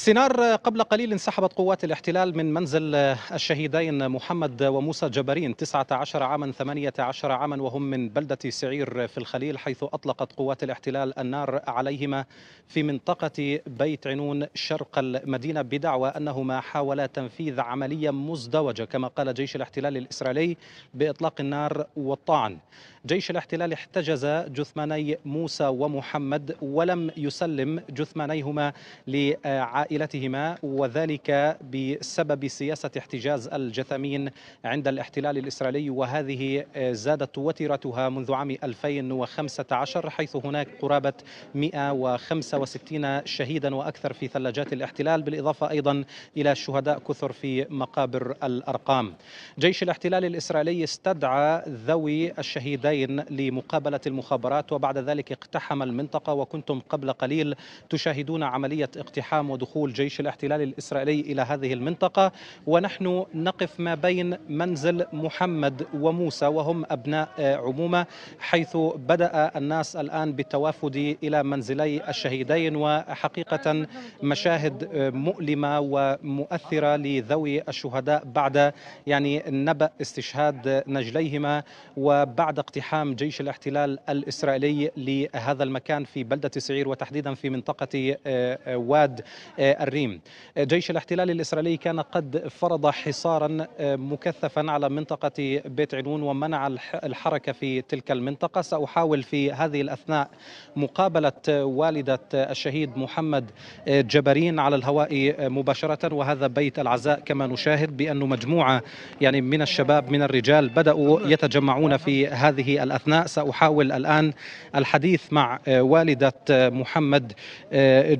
سينار قبل قليل انسحبت قوات الاحتلال من منزل آه، الشهيدين محمد وموسى جبرين 19 عاما 18 عاما وهم من بلدة سعير في الخليل حيث أطلقت قوات الاحتلال النار عليهما في منطقة بيت عنون شرق المدينة بدعوى أنهما حاولا تنفيذ عملية مزدوجة كما قال جيش الاحتلال الإسرائيلي بإطلاق النار والطعن جيش الاحتلال احتجز جثماني موسى ومحمد ولم يسلم جثمانيهما لعائلة عائلتهما وذلك بسبب سياسة احتجاز الجثمين عند الاحتلال الإسرائيلي وهذه آه، زادت وتيرتها منذ عام 2015 حيث هناك قرابة 165 شهيدا وأكثر في ثلاجات الاحتلال بالإضافة أيضا إلى شهداء كثر في مقابر الأرقام جيش الاحتلال الإسرائيلي استدعى ذوي الشهيدين لمقابلة المخابرات وبعد ذلك اقتحم المنطقة وكنتم قبل قليل تشاهدون عملية اقتحام ودخول دخول جيش الاحتلال الإسرائيلي إلى هذه المنطقة ونحن نقف ما بين منزل محمد وموسى وهم أبناء آه، عمومة حيث بدأ الناس الآن بالتوافد إلى منزلي الشهيدين وحقيقة مشاهد آه، مؤلمة ومؤثرة لذوي الشهداء بعد يعني نبأ استشهاد نجليهما وبعد اقتحام جيش الاحتلال الإسرائيلي لهذا المكان في بلدة سعير وتحديدا في منطقة آه، واد الريم جيش الاحتلال الإسرائيلي كان قد فرض حصارا آه، مكثفا على منطقة بيت عنون ومنع الحركة في تلك المنطقة سأحاول في هذه الأثناء مقابلة والدة الشهيد محمد آه، جبرين على الهواء آه، مباشرة وهذا بيت العزاء كما نشاهد بأنه مجموعة يعني من الشباب من الرجال بدأوا يتجمعون في هذه الأثناء سأحاول الآن الحديث مع والدة محمد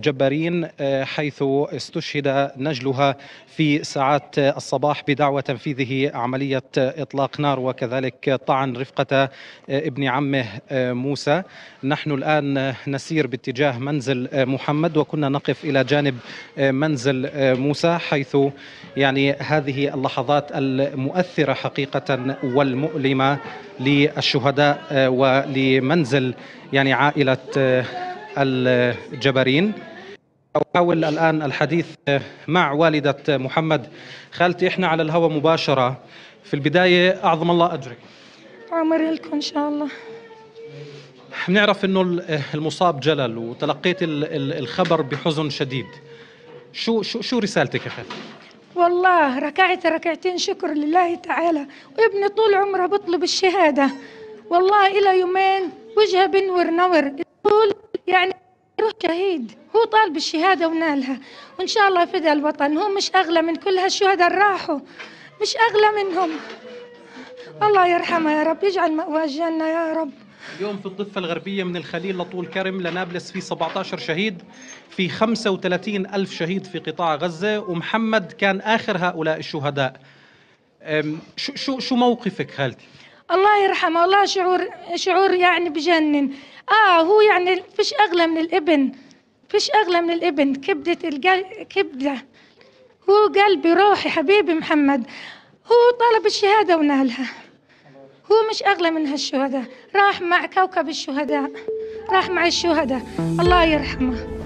جبرين حيث حيث استشهد نجلها في ساعات الصباح بدعوى تنفيذه عملية إطلاق نار وكذلك طعن رفقة ابن عمه موسى نحن الآن نسير باتجاه منزل محمد وكنا نقف إلى جانب منزل موسى حيث يعني هذه اللحظات المؤثرة حقيقة والمؤلمة للشهداء ولمنزل يعني عائلة الجبرين أحاول الآن الحديث آه، مع والدة آه، محمد خالتي إحنا على الهواء مباشرة في البداية أعظم الله أجرك عمر لكم إن شاء الله بنعرف أنه آه، المصاب جلل وتلقيت الخبر بحزن شديد شو شو شو رسالتك يا خالتي؟ والله ركعت ركعتين شكر لله تعالى وابني طول عمره بطلب الشهادة والله إلى يومين وجهه بنور نور يعني روح شهيد هو طالب الشهادة ونالها وإن شاء الله فدى الوطن هو مش أغلى من كل هالشهداء راحوا مش أغلى منهم الله يرحمه يا رب يجعل مأواه الجنة يا رب اليوم في الضفة الغربية من الخليل لطول كرم لنابلس في 17 شهيد في 35 ألف شهيد في قطاع غزة ومحمد كان آخر هؤلاء الشهداء شو شو شو موقفك خالتي؟ الله يرحمه والله شعور شعور يعني بجنن اه هو يعني فيش اغلى من الابن فيش اغلى من الابن كبده القلب كبده هو قلبي روحي حبيبي محمد هو طلب الشهاده ونالها هو مش اغلى من هالشهداء راح مع كوكب الشهداء راح مع الشهداء الله يرحمه